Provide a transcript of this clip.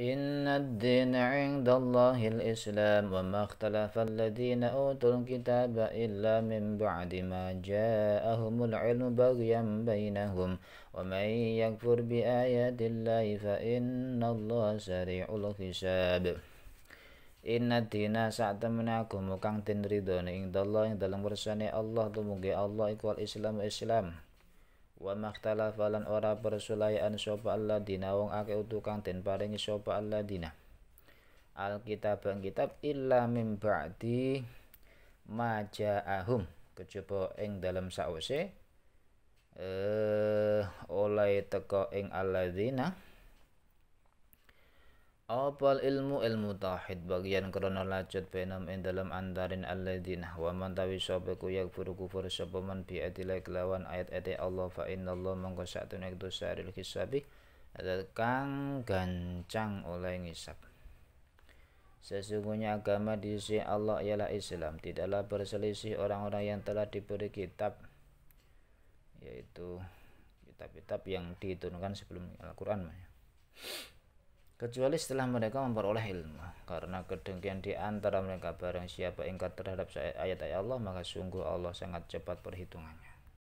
إن الدين عند الله الإسلام وما اختلف الذين أوتوا الكتاب إلا من بعد ما جاءهم العلم بغيا بينهم ومن يكفر بآيات الله فإن الله سريع الحساب إن الدين سعد منكم وكان تنريدون إن الله إن dalam ing dalem Allah dumugi Allah إسلام wa makhtalafa lan ora bersulayan sapa alladziina wong akeh utukang den paringi sapa alladziina alkitab bang kitab illa mim ba'di maja'ahum kejaba ing dalam sause eh oleh teko ing dina Apal ilmu ilmu tauhid bagian krono lacut penam in dalam antarin alladzina wa man tawi sapa ku yakfuru kufur sapa man bi adila kelawan ayat-ayat Allah fa innallaha mongko satune dosaril hisabi kang gancang oleh ngisap Sesungguhnya agama di sisi Allah ialah Islam tidaklah berselisih orang-orang yang telah diberi kitab yaitu kitab-kitab yang diturunkan sebelum Al-Qur'an kecuali setelah mereka memperoleh ilmu karena kedengkian di antara mereka barang siapa ingkar terhadap ayat-ayat Allah maka sungguh Allah sangat cepat perhitungannya